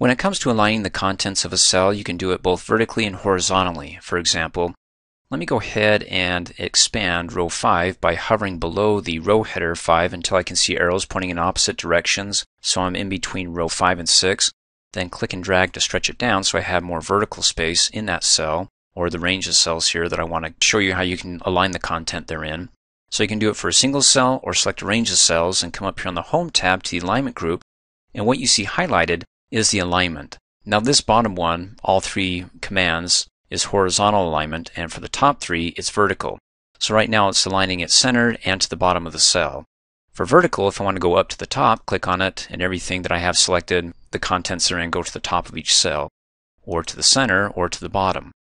When it comes to aligning the contents of a cell, you can do it both vertically and horizontally. For example, let me go ahead and expand row 5 by hovering below the row header 5 until I can see arrows pointing in opposite directions, so I'm in between row 5 and 6. Then click and drag to stretch it down so I have more vertical space in that cell, or the range of cells here that I want to show you how you can align the content therein. So you can do it for a single cell or select a range of cells and come up here on the Home tab to the Alignment group. And what you see highlighted is the alignment. Now this bottom one, all three commands, is horizontal alignment, and for the top three, it's vertical. So right now it's aligning it centered and to the bottom of the cell. For vertical, if I want to go up to the top, click on it, and everything that I have selected, the contents are in, go to the top of each cell, or to the center, or to the bottom.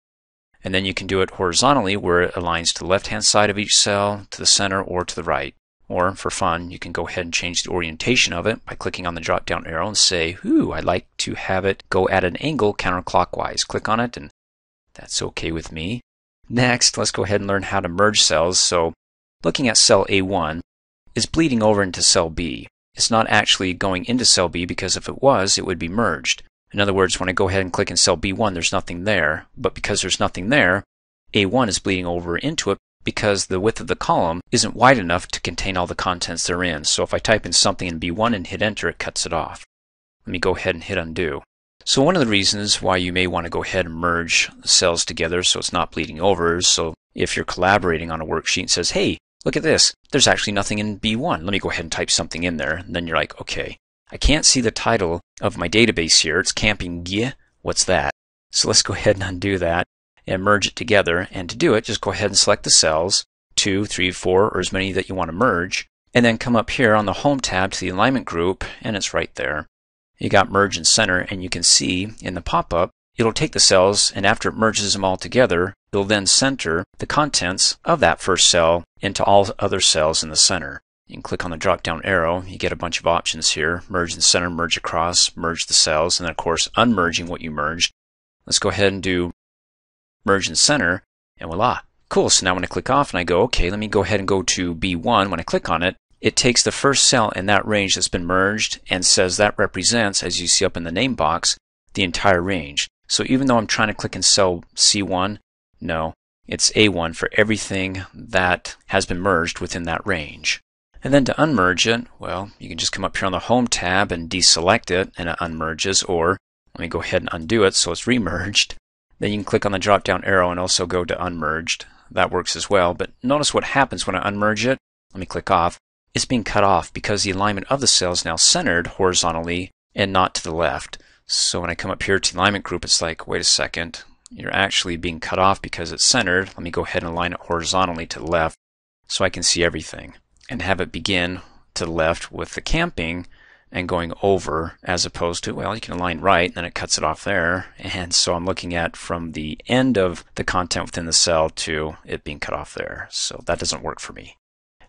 And then you can do it horizontally, where it aligns to the left-hand side of each cell, to the center, or to the right. Or for fun, you can go ahead and change the orientation of it by clicking on the drop down arrow and say, ooh, I'd like to have it go at an angle counterclockwise. Click on it and that's okay with me. Next, let's go ahead and learn how to merge cells. So looking at cell A1 it's bleeding over into cell B. It's not actually going into cell B because if it was, it would be merged. In other words, when I go ahead and click in cell B1, there's nothing there, but because there's nothing there, A1 is bleeding over into it because the width of the column isn't wide enough to contain all the contents therein. So if I type in something in B1 and hit enter, it cuts it off. Let me go ahead and hit undo. So one of the reasons why you may want to go ahead and merge cells together so it's not bleeding over so if you're collaborating on a worksheet and says, hey, look at this, there's actually nothing in B1. Let me go ahead and type something in there. And then you're like, okay, I can't see the title of my database here. It's camping gear. What's that? So let's go ahead and undo that and merge it together. And to do it, just go ahead and select the cells, two, three, four, or as many that you want to merge, and then come up here on the Home tab to the Alignment group, and it's right there. You got Merge and Center, and you can see in the pop-up, it'll take the cells, and after it merges them all together, it'll then center the contents of that first cell into all other cells in the center. You can click on the drop-down arrow, you get a bunch of options here, Merge and Center, Merge Across, Merge the Cells, and then of course unmerging what you merged. Let's go ahead and do merge and center, and voila. Cool, so now when I click off and I go, okay, let me go ahead and go to B1, when I click on it, it takes the first cell in that range that's been merged and says that represents, as you see up in the name box, the entire range. So even though I'm trying to click in cell C1, no, it's A1 for everything that has been merged within that range. And then to unmerge it, well, you can just come up here on the Home tab and deselect it and it unmerges, or let me go ahead and undo it so it's remerged. Then you can click on the drop down arrow and also go to unmerged. That works as well, but notice what happens when I unmerge it. Let me click off. It's being cut off because the alignment of the cell is now centered horizontally and not to the left. So when I come up here to the alignment group, it's like, wait a second, you're actually being cut off because it's centered. Let me go ahead and align it horizontally to the left so I can see everything and have it begin to the left with the camping and going over as opposed to, well, you can align right and then it cuts it off there. And so I'm looking at from the end of the content within the cell to it being cut off there. So that doesn't work for me.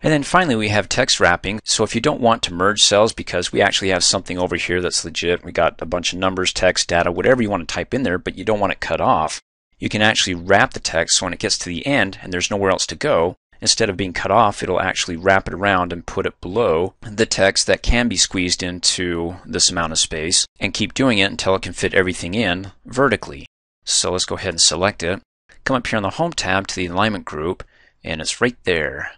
And then finally, we have text wrapping. So if you don't want to merge cells because we actually have something over here that's legit, we got a bunch of numbers, text, data, whatever you want to type in there, but you don't want it cut off, you can actually wrap the text so when it gets to the end and there's nowhere else to go, instead of being cut off, it'll actually wrap it around and put it below the text that can be squeezed into this amount of space and keep doing it until it can fit everything in vertically. So let's go ahead and select it. Come up here on the Home tab to the Alignment group and it's right there.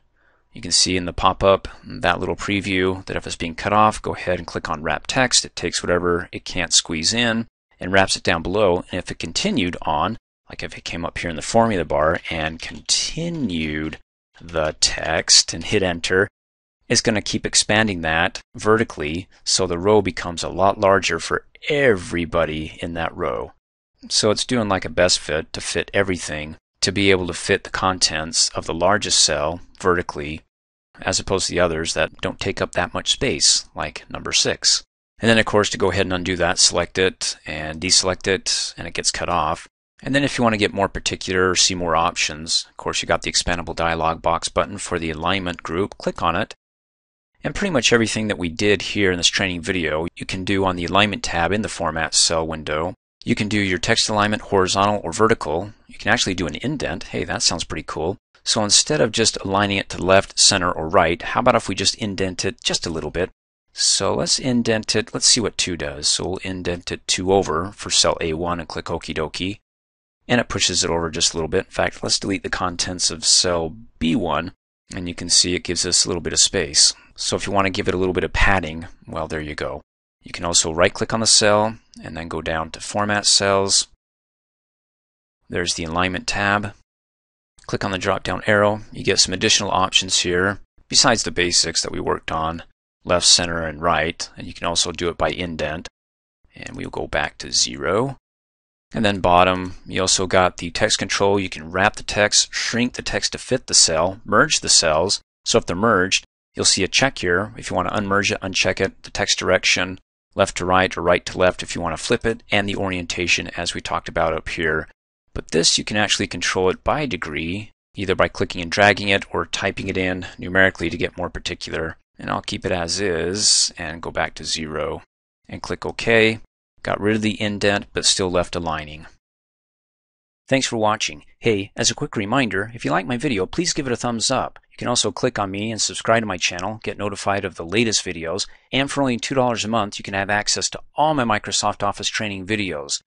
You can see in the pop-up that little preview that if it's being cut off, go ahead and click on Wrap Text. It takes whatever it can't squeeze in and wraps it down below. And if it continued on, like if it came up here in the formula bar and continued the text and hit enter, it's going to keep expanding that vertically so the row becomes a lot larger for everybody in that row. So it's doing like a best fit to fit everything to be able to fit the contents of the largest cell vertically as opposed to the others that don't take up that much space, like number 6. And then, of course, to go ahead and undo that, select it and deselect it, and it gets cut off. And then if you want to get more particular or see more options, of course you got the expandable dialog box button for the alignment group. Click on it. And pretty much everything that we did here in this training video, you can do on the alignment tab in the format cell window. You can do your text alignment horizontal or vertical. You can actually do an indent. Hey, that sounds pretty cool. So instead of just aligning it to left, center, or right, how about if we just indent it just a little bit? So let's indent it. Let's see what 2 does. So we'll indent it 2 over for cell A1 and click Okie dokie and it pushes it over just a little bit. In fact, let's delete the contents of cell B1 and you can see it gives us a little bit of space. So if you want to give it a little bit of padding, well there you go. You can also right click on the cell and then go down to format cells. There's the alignment tab. Click on the drop down arrow. You get some additional options here besides the basics that we worked on left, center, and right. And you can also do it by indent. And we'll go back to zero. And then bottom, you also got the text control. You can wrap the text, shrink the text to fit the cell, merge the cells. So if they're merged, you'll see a check here. If you want to unmerge it, uncheck it, the text direction, left to right or right to left if you want to flip it, and the orientation as we talked about up here. But this, you can actually control it by degree, either by clicking and dragging it or typing it in numerically to get more particular. And I'll keep it as is and go back to zero and click OK. Got rid of the indent, but still left a lining. Thanks for watching. Hey, as a quick reminder, if you like my video, please give it a thumbs up. You can also click on me and subscribe to my channel, get notified of the latest videos, and for only $2 a month, you can have access to all my Microsoft Office training videos.